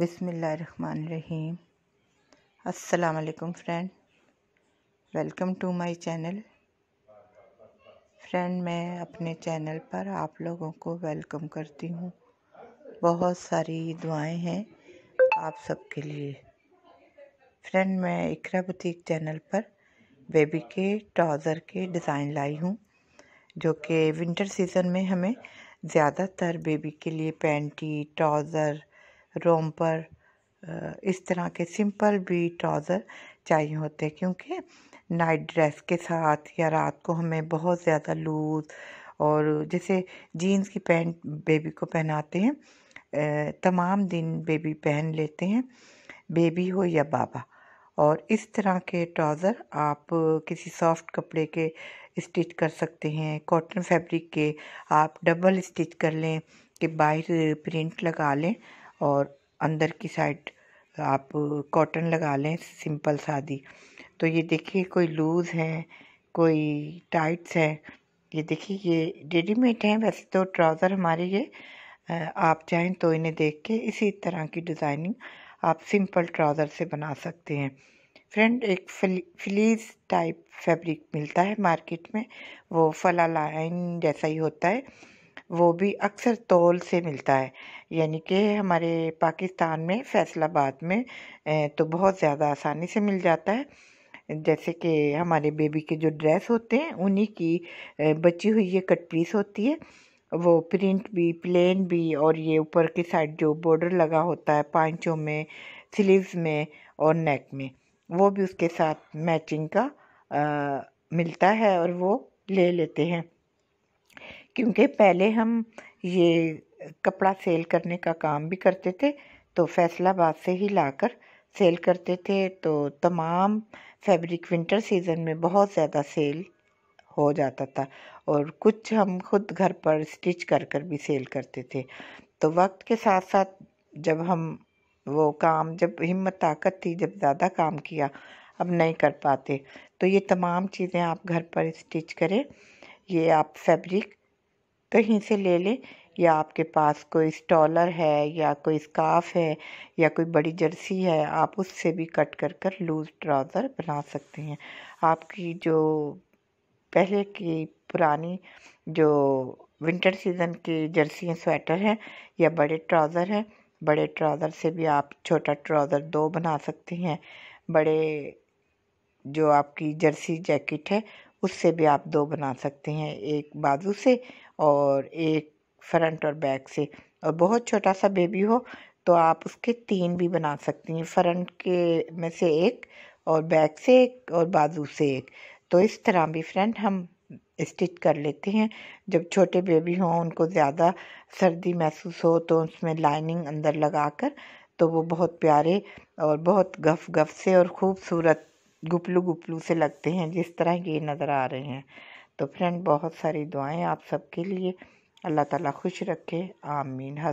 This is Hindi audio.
बिसमीम असलकम friend welcome to my channel friend मैं अपने चैनल पर आप लोगों को वेलकम करती हूँ बहुत सारी दुआएं हैं आप सबके लिए फ्रेंड मैं इकरा बुटीक चैनल पर बेबी के ट्राउज़र के डिज़ाइन लाई हूँ जो कि विंटर सीज़न में हमें ज़्यादातर बेबी के लिए पैंटी ट्राउज़र रोमपर इस तरह के सिंपल भी ट्राउज़र चाहिए होते हैं क्योंकि नाइट ड्रेस के साथ या रात को हमें बहुत ज़्यादा लूज और जैसे जीन्स की पैंट बेबी को पहनाते हैं तमाम दिन बेबी पहन लेते हैं बेबी हो या बाबा और इस तरह के ट्राउज़र आप किसी सॉफ्ट कपड़े के स्टिच कर सकते हैं कॉटन फैब्रिक के आप डबल स्टिच कर लें कि बाहर प्रिंट लगा लें और अंदर की साइड आप कॉटन लगा लें सिंपल सादी तो ये देखिए कोई लूज़ है कोई टाइट्स हैं ये देखिए ये रेडीमेड हैं वैसे तो ट्राउज़र हमारे ये आप चाहें तो इन्हें देख के इसी तरह की डिज़ाइनिंग आप सिंपल ट्राउज़र से बना सकते हैं फ्रेंड एक फ्लीज टाइप फैब्रिक मिलता है मार्केट में वो फला लाइन जैसा ही होता है वो भी अक्सर तोल से मिलता है यानी कि हमारे पाकिस्तान में फैसलाबाद में तो बहुत ज़्यादा आसानी से मिल जाता है जैसे कि हमारे बेबी के जो ड्रेस होते हैं उन्हीं की बची हुई ये कट पीस होती है वो प्रिंट भी प्लेन भी और ये ऊपर की साइड जो बॉर्डर लगा होता है पांचों में स्लीव्स में और नेक में वो भी उसके साथ मैचिंग का आ, मिलता है और वो ले लेते हैं क्योंकि पहले हम ये कपड़ा सेल करने का काम भी करते थे तो फैसलाबाद से ही लाकर सेल करते थे तो तमाम फैब्रिक विंटर सीज़न में बहुत ज़्यादा सेल हो जाता था और कुछ हम खुद घर पर स्टिच कर कर भी सेल करते थे तो वक्त के साथ साथ जब हम वो काम जब हिम्मत ताकत थी जब ज़्यादा काम किया अब नहीं कर पाते तो ये तमाम चीज़ें आप घर पर स्टिच करें ये आप फैब्रिक कहीं से ले लें या आपके पास कोई स्टॉलर है या कोई स्काफ है या कोई बड़ी जर्सी है आप उससे भी कट कर कर लूज़ ट्राउज़र बना सकते हैं आपकी जो पहले की पुरानी जो विंटर सीज़न की जर्सी स्वेटर हैं या बड़े ट्राउज़र हैं बड़े ट्राउज़र से भी आप छोटा ट्राउज़र दो बना सकते हैं बड़े जो आपकी जर्सी जैकेट है उससे भी आप दो बना सकते हैं एक बाजू से और एक फ्रंट और बैक से और बहुत छोटा सा बेबी हो तो आप उसके तीन भी बना सकती हैं फ्रंट के में से एक और बैक से एक और बाजू से एक तो इस तरह भी फ्रेंड हम स्टिच कर लेते हैं जब छोटे बेबी हों उनको ज़्यादा सर्दी महसूस हो तो उसमें लाइनिंग अंदर लगा कर तो वो बहुत प्यारे और बहुत गफ गफ से और खूबसूरत गुपलू गुपलू से लगते हैं जिस तरह ये नज़र आ रहे हैं तो फ्रेंड बहुत सारी दुआएं आप सबके लिए अल्लाह ताला खुश रखे आमीन